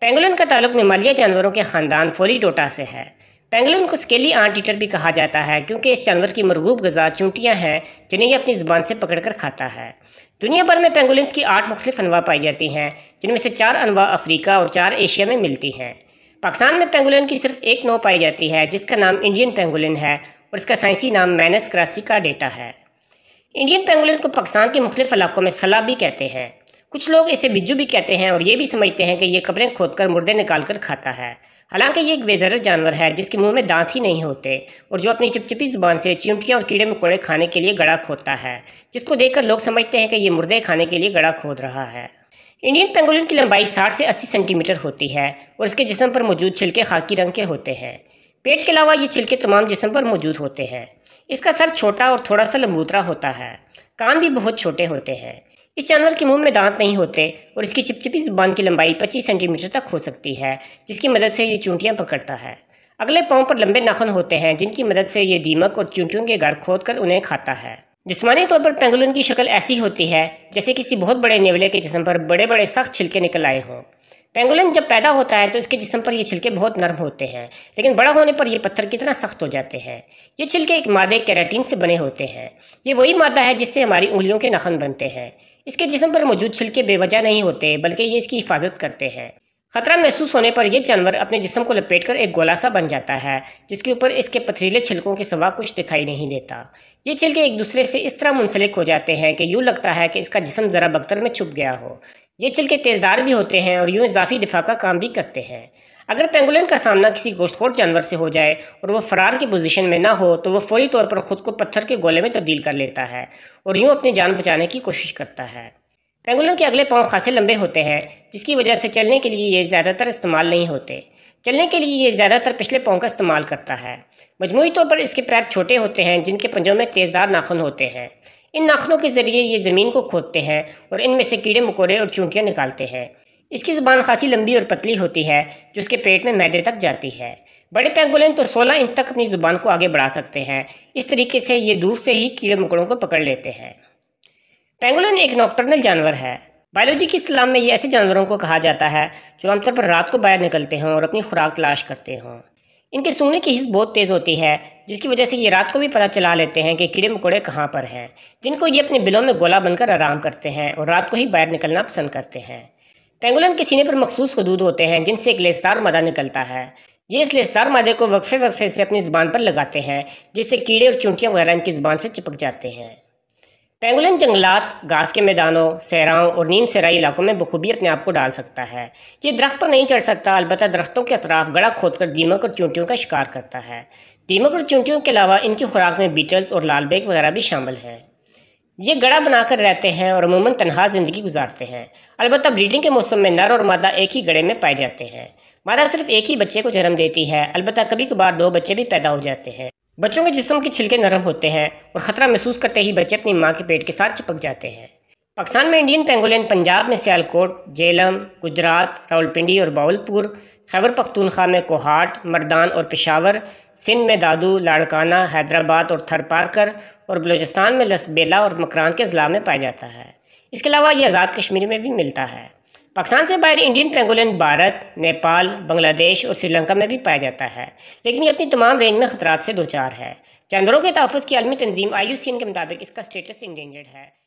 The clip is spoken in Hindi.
पेंगुलन का ताल्लुक मिमालिया जानवरों के ख़ानदान डोटा से है पेंगुलन को स्केली आंट ईटर भी कहा जाता है क्योंकि इस जानवर की मरगूब गजा चूंटियाँ हैं जिन्हें यह अपनी ज़ुबान से पकड़ कर खाता है दुनिया भर में पेंगुलिन की आठ मुख्तलिफ अनवा पाई जाती हैं जिनमें से चार अनवा अफ्रीका और चार एशिया में मिलती हैं पाकिस्तान में पेंगुलिन की सिर्फ एक नौ पाई जाती है जिसका नाम इंडियन पेंगुलिन है और इसका साइंसी नाम मैनस क्रासी का डेटा है इंडियन पेंगुलिन को पाकिस्तान के मुख्तलिफ इलाकों में सलाब भी कहते हैं कुछ लोग इसे बिज्जू भी कहते हैं और ये भी समझते हैं कि ये कब्रें खोदकर मुर्दे निकाल कर खाता है हालांकि ये एक बेजर जानवर है जिसके मुंह में दांत ही नहीं होते और जो अपनी चिपचिपी जुबान से चिमटियाँ और कीड़े मकोड़े खाने के लिए गड़ा खोदता है जिसको देखकर लोग समझते हैं कि ये मुर्दे खाने के लिए गड़ा खोद रहा है इंडियन पेंगुलिन की लंबाई 60 से 80 सेंटीमीटर होती है और इसके जिसम पर मौजूद छिलके खाकी रंग के होते हैं पेट के अलावा ये छिलके तमाम जिसम पर मौजूद होते हैं इसका सर छोटा और थोड़ा सा लंबूतरा होता है कान भी बहुत छोटे होते हैं इस जानवर के मुंह में दांत नहीं होते और इसकी चिपचिपी जुबान की लंबाई 25 सेंटीमीटर तक हो सकती है जिसकी मदद से ये चूंटियाँ पकड़ता है अगले पाँव पर लंबे नाखन होते हैं जिनकी मदद से ये दीमक और चूंटियों के घर खोद कर उन्हें खाता है जिसमानी तौर पर पेंगुलन की शक्ल ऐसी होती है जैसे किसी बहुत बड़े नेवले के जिसम पर बड़े बड़े सख्त छिलके निकल आए हों पेंगुलन जब पैदा होता है तो इसके जिसम पर ये छिलके बहुत नरम होते हैं लेकिन बड़ा होने पर ये पत्थर की तरह सख्त हो जाते हैं ये छिलके एक मादे कैराटीन से बने होते हैं ये वही मादा है जिससे हमारी उंगलियों के नखन बनते हैं इसके जिसम पर मौजूद छिलके बेवजह नहीं होते बल्कि ये इसकी हिफाजत करते हैं खतरा महसूस होने पर यह जानवर अपने जिसम को लपेटकर एक गोला सा बन जाता है जिसके ऊपर इसके पथरीले छिलकों के सवा कुछ दिखाई नहीं देता ये छिलके एक दूसरे से इस तरह मुंसलिक हो जाते हैं कि यूँ लगता है कि इसका जिसम ज़रा बख्तर में छुप गया हो ये छिलके तेज़दार भी होते हैं और यूँ इजाफी दिफा का काम भी करते हैं अगर पेंगुलिन का सामना किसी गोश्तखोर जानवर से हो जाए और वह फरार की पोजीशन में ना हो तो वह फौरी तौर पर खुद को पत्थर के गोले में तब्दील कर लेता है और यूँ अपनी जान बचाने की कोशिश करता है पेंगुलिन के अगले पाँव खासे लंबे होते हैं जिसकी वजह से चलने के लिए ये ज़्यादातर इस्तेमाल नहीं होते चलने के लिए ये ज़्यादातर पिछले पाँव का इस्तेमाल करता है मजमूरी तौर पर इसके पैर छोटे होते हैं जिनके पंजों में तेज़दार नाखून होते हैं इन नाखनों के ज़रिए ये ज़मीन को खोदते हैं और इनमें से कीड़े मकोड़े और चूंटियाँ निकालते हैं इसकी ज़ुबान खासी लंबी और पतली होती है जो इसके पेट में मैदे तक जाती है बड़े पेंगुलिन तो 16 इंच तक अपनी ज़ुबान को आगे बढ़ा सकते हैं इस तरीके से ये दूर से ही कीड़े मकड़ों को पकड़ लेते हैं पेंगुलिन एक नॉक्टर्नल जानवर है बायोलॉजी की इस्लाम में ये ऐसे जानवरों को कहा जाता है जो आमतौर पर रात को बाहर निकलते हों और अपनी खुराक तलाश करते हों इनके सूंघने की हिस्स बहुत तेज़ होती है जिसकी वजह से ये रात को भी पता चला लेते हैं कि कीड़े मकोड़े कहाँ पर हैं जिनको ये अपने बिलों में गोला बनकर आराम करते हैं और रात को ही बाहर निकलना पसंद करते हैं पेंगुलन के सीने पर मखसूस हदूद होते हैं जिनसे एक लेसदार मादा निकलता है ये इस लेसदार मादे को वक्फे वक्फे से अपनी जबान पर लगाते हैं जिससे कीड़े और चूंटियाँ वगैरह इनकी ज़ुबान से चिपक जाते हैं पेंगुलन जंगलात घास के मैदानों सहराओं और नीम सराई इलाकों में बखूबी अपने आप को डाल सकता है ये दरख्त पर नहीं चढ़ सकता अलबत् दरख्तों के अतराफ गड़ा खोद कर दीमक और चूंटियों का शिकार करता है दीमक और चूंटियों के अलावा इनकी खुराक में बीटल्स और लाल बेग वगैरह भी शामिल हैं ये गड़ा बनाकर रहते हैं और अमूमन तनहा ज़िंदगी गुजारते हैं अलबत्त ब्रीडिंग के मौसम में नर और मादा एक ही गड़े में पाए जाते हैं मादा सिर्फ एक ही बच्चे को जन्म देती है अलबत्त कभी कभार दो बच्चे भी पैदा हो जाते हैं बच्चों के जिस्म के छिलके नरम होते हैं और ख़तरा महसूस करते ही बच्चे अपनी माँ के पेट के साथ चिपक जाते हैं पाकिस्तान में इंडियन पेंगोलियन पंजाब में सियालकोट जेलम गुजरात रावलपिंडी और बाउलपुर खैबर पख्तूनख्वा में कोहाट मर्दान और पेशावर सिंध में दादू लाड़काना हैदराबाद और थरपारकर और बलूचिस्तान में लसबेला और मकरान के ज़िला में पाया जाता है इसके अलावा ये आज़ाद कश्मीर में भी मिलता है पाकिस्तान से बाहर इंडियन पेंगोलियन भारत नेपाल बांग्लादेश और श्रीलंका में भी पाया जाता है लेकिन ये अपनी तमाम रेंज में खतरात से दो चार है जानवरों के तहफ़ की आलमी तंजीम आई के मुताबिक इसका स्टेटस इंडेंजर्ड है